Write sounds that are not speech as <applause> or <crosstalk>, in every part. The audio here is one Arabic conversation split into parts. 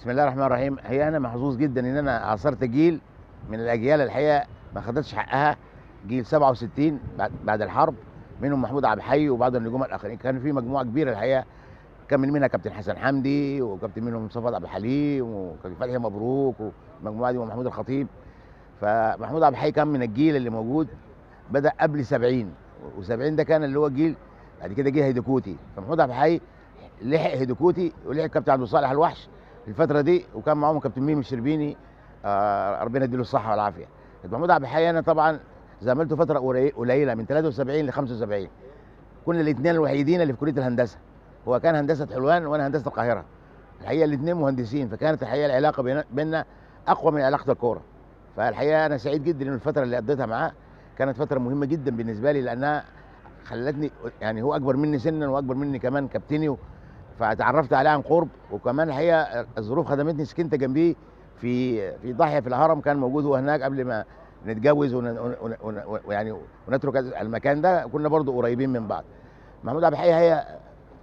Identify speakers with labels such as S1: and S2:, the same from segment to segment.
S1: بسم الله الرحمن الرحيم الحقيقه انا محظوظ جدا ان انا عاصرت جيل من الاجيال الحقيقه ما خدتش حقها جيل 67 بعد الحرب منهم محمود عبد الحي وبعض النجوم الاخرين كان في مجموعه كبيره الحقيقه كان من منها كابتن حسن حمدي وكابتن منهم مصطفى عبد الحليم وكابتن فتحي مبروك والمجموعه دي ومحمود الخطيب فمحمود عبد الحي كان من الجيل اللي موجود بدا قبل 70 و70 ده كان اللي هو جيل بعد كده جه هيدوكوتي فمحمود عبد الحي لحق هيدوكوتي ولحق كابتن عبد الصالح الوحش الفتره دي وكان معاهم كابتن ميمي الشربيني آه ربنا يديله الصحه والعافيه محمود عبد الحي انا طبعا زملته فتره قليله من 73 ل 75 كنا الاثنين الوحيدين اللي في كليه الهندسه هو كان هندسه حلوان وانا هندسه القاهره الحقيقه الاثنين مهندسين فكانت الحقيقه العلاقه بيننا اقوى من علاقه الكوره فالحقيقه انا سعيد جدا ان الفتره اللي قضيتها معاه كانت فتره مهمه جدا بالنسبه لي لانها خلتني يعني هو اكبر مني سنا واكبر مني كمان كابتني فتعرفت عليها عن قرب وكمان هي الظروف خدمتني سكنت جنبيه في في ضاحيه في الهرم كان موجود هو هناك قبل ما نتجوز ويعني ونترك المكان ده كنا برضو قريبين من بعض محمود عبد الحي هي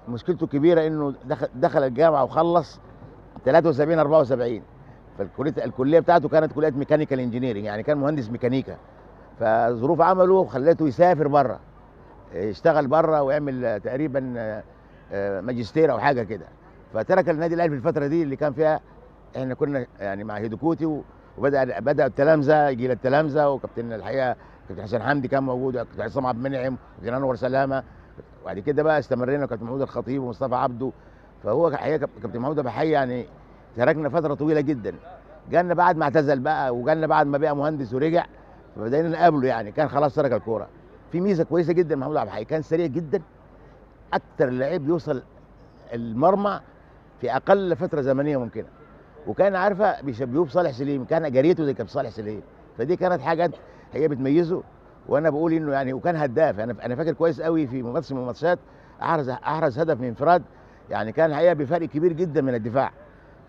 S1: مشكلته الكبيره انه دخل دخل الجامعه وخلص 73 74 فالكليه الكليه بتاعته كانت كليه ميكانيكال انجينيرنج يعني كان مهندس ميكانيكا فظروف عمله خلته يسافر بره يشتغل بره ويعمل تقريبا آه، ماجستير او حاجه كده فترك النادي الاهلي في الفتره دي اللي كان فيها احنا كنا يعني مع هيدوكوتي وبدا بدا التلامذه جيل التلامذه وكابتن الحقيقه كابتن حسين حمدي كان موجود وكابتن عصام عبد المنعم وكابتن انور سلامه وبعد كده بقى استمرينا وكابتن محمود الخطيب ومصطفى عبده فهو الحقيقه كابتن محمود ابو يعني تركنا فتره طويله جدا جالنا بعد ما اعتزل بقى وجالنا بعد ما بقى مهندس ورجع فبدأنا نقابله يعني كان خلاص ترك الكوره في ميزه كويسه جدا محمود عبد الحي كان سريع جدا اكثر لعيب يوصل المرمى في اقل فتره زمنيه ممكنه وكان عارفه بيشبهوه بصالح سليم كان جريته زي كان صالح سليم فدي كانت حاجات هي بتميزه وانا بقول انه يعني وكان هداف انا انا فاكر كويس قوي في ماتش من الماتشات احرز احرز هدف من انفراد يعني كان الحقيقه بفرق كبير جدا من الدفاع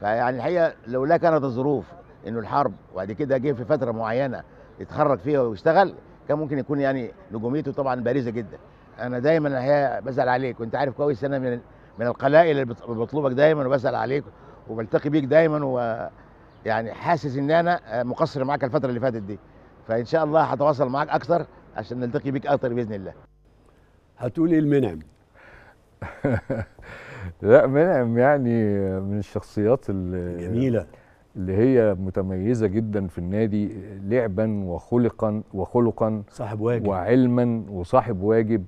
S1: فيعني الحقيقه لولا كانت الظروف انه الحرب وبعد كده جه في فتره معينه اتخرج فيها واشتغل كان ممكن يكون يعني نجوميته طبعا بارزه جدا انا دايما الحقيقه بسال عليك وانت عارف كويس انا من من القلائل اللي بطلبك دايما وبسال عليك وبلتقي بيك دايما و يعني حاسس ان انا مقصر معاك الفتره اللي فاتت دي فان شاء الله هتواصل معاك اكثر عشان نلتقي بيك اكثر باذن الله هتقول ايه المنعم <laughs>
S2: لا منعم يعني من الشخصيات اللي جميله اللي هي متميزه جدا في النادي لعبا وخلقا وخلقا صاحب واجب وعلما وصاحب واجب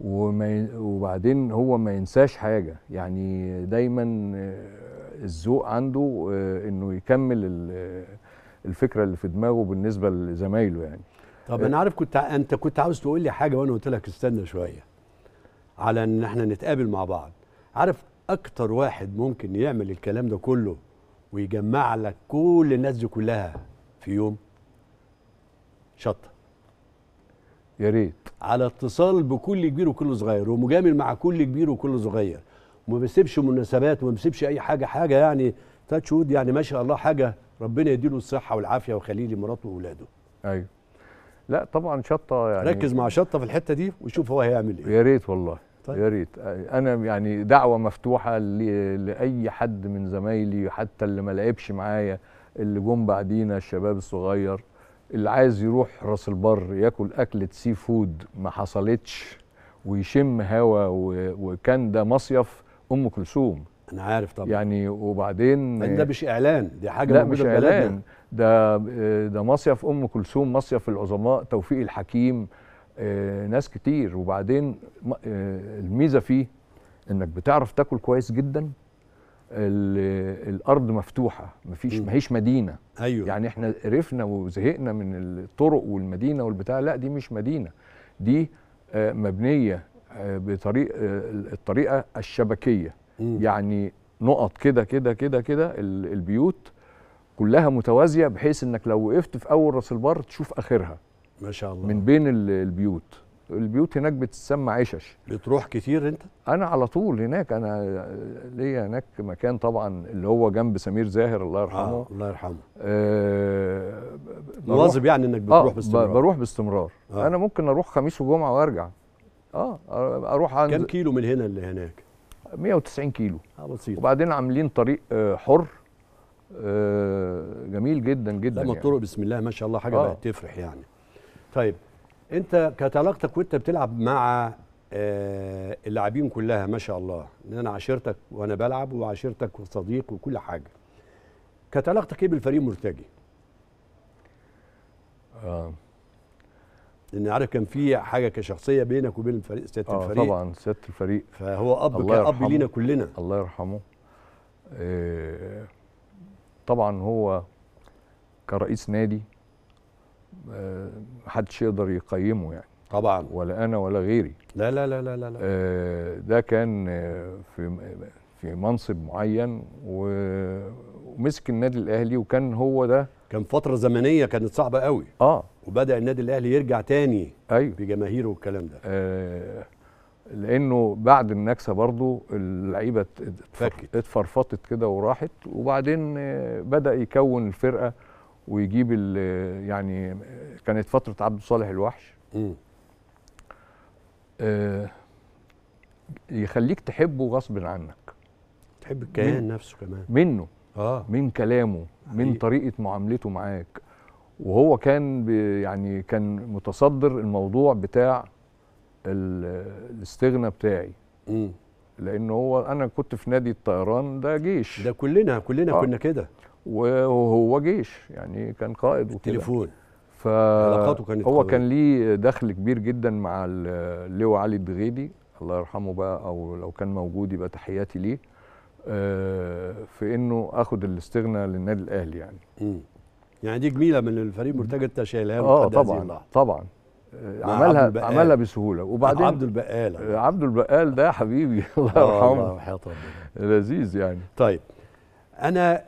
S2: وما وبعدين هو ما ينساش حاجه يعني دايما الذوق عنده آه، انه يكمل آه، الفكره اللي في دماغه بالنسبه لزمايله يعني طب انا عارف كنت انت كنت عاوز تقول لي حاجه وانا قلت لك استنى شويه على ان
S3: احنا نتقابل مع بعض عارف اكتر واحد ممكن يعمل الكلام ده كله ويجمع لك كل الناس دي كلها في يوم شطه يا ريت على اتصال بكل كبير وكل صغير ومجامل مع كل كبير وكل صغير وما بيسيبش مناسبات وما بيسيبش اي حاجه حاجه يعني تاتش وود يعني ما شاء الله حاجه ربنا يديله الصحه والعافيه ويخليه لمراته واولاده ايوه
S2: لا طبعا شطه يعني ركز مع شطه في الحته دي وشوف هو هيعمل ايه يا ريت والله طيب. يا ريت انا يعني دعوه مفتوحه لاي حد من زمايلي حتى اللي ما لعبش معايا اللي جم بعدينا الشباب الصغير اللي عايز يروح راس البر ياكل اكله سي فود ما حصلتش ويشم هوا وكان ده مصيف ام كلثوم انا عارف طبعا يعني وبعدين ده مش اعلان دي حاجه لا مش اعلان ده آه، ده مصيف ام كلثوم مصيف العظماء توفيق الحكيم آه، ناس كتير وبعدين آه، الميزه فيه انك بتعرف تاكل كويس جدا الارض مفتوحه مفيش ماهيش مدينه ايوه يعني احنا قرفنا وزهقنا من الطرق والمدينه والبتاع لا دي مش مدينه دي آه، مبنيه آه، بطريق آه، الطريقه الشبكيه م. يعني نقط كده كده كده كده البيوت كلها متوازيه بحيث انك لو وقفت في اول راس البر تشوف اخرها ما شاء الله من بين البيوت البيوت هناك بتسمى عشش بتروح كتير انت انا على طول هناك انا ليا هناك مكان طبعا اللي هو جنب سمير زاهر الله آه، يرحمه آه الله يرحمه آه مواظب يعني انك بتروح آه باستمرار بروح باستمرار آه انا ممكن اروح خميس وجمعه وارجع اه اروح عند كم كيلو من هنا اللي هناك 190 كيلو اه بسيط وبعدين عاملين طريق آه حر آه جميل جدا جدا لما يعني. الطرق بسم الله ما شاء الله حاجه آه. بقت تفرح يعني
S3: طيب انت كتلاقتك وانت بتلعب مع آه، اللاعبين كلها ما شاء الله ان انا عشيرتك وانا بلعب وعشيرتك وصديق وكل حاجه كانت علاقتك ايه بالفريق مرتجي؟ اه لان عارف كان في حاجه كشخصيه بينك وبين الفريق سياده آه الفريق طبعا
S2: سياده الفريق فهو اب كاب لينا كلنا الله يرحمه إيه طبعا هو كرئيس نادي محدش آه، يقدر يقيمه يعني طبعا ولا انا ولا غيري لا لا لا لا لا آه، ده كان في في منصب معين ومسك النادي الاهلي وكان هو ده كان فتره زمنيه كانت صعبه قوي اه وبدا النادي الاهلي يرجع تاني ايوه بجماهيره والكلام ده آه لانه بعد النكسه برضو اللعيبه اتفرفطت كده وراحت وبعدين آه، بدا يكون الفرقه ويجيب يعني كانت فتره عبد صالح الوحش آه يخليك تحبه غصب عنك
S3: تحب الكيان نفسه كمان
S2: منه اه من كلامه حقيقي. من طريقه معاملته معاك وهو كان يعني كان متصدر الموضوع بتاع الاستغنى بتاعي م. لان هو انا كنت في نادي الطيران ده جيش ده كلنا كلنا آه. كنا كده وهو جيش يعني كان قائد التليفون ف علاقاته كانت هو كان ليه دخل كبير جدا مع اللواء علي الدغيدي الله يرحمه بقى او لو كان موجود يبقى تحياتي ليه آه، في انه اخد الاستغنى للنادي الاهلي يعني م. يعني
S3: دي جميله من الفريق مرتجى انت شايلها اه طبعا
S2: طبعا آه، عملها عملها بسهوله وبعدين عبد البقال آه، عبد البقال ده حبيبي <laughs> آه، الله يرحمه لذيذ يعني طيب انا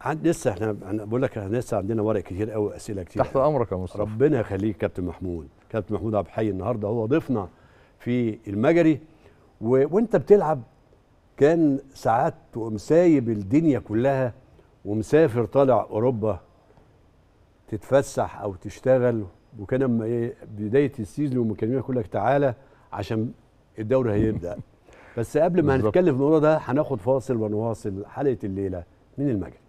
S3: عند لسه احنا بقول لك احنا لسه عندنا ورق كتير قوي اسئله كتير تحت امرك يا مصطفى ربنا يخليك كابتن محمود كابتن محمود عبد الحي النهارده هو ضيفنا في المجري و... وانت بتلعب كان ساعات تقوم سايب الدنيا كلها ومسافر طالع اوروبا تتفسح او تشتغل وكان اما ايه بدايه السيزون ومكلمين يقول لك تعالى عشان الدوري هيبدا <laughs> بس قبل ما هنتكلم في الموضوع ده هناخد فاصل ونواصل حلقه الليله من المجد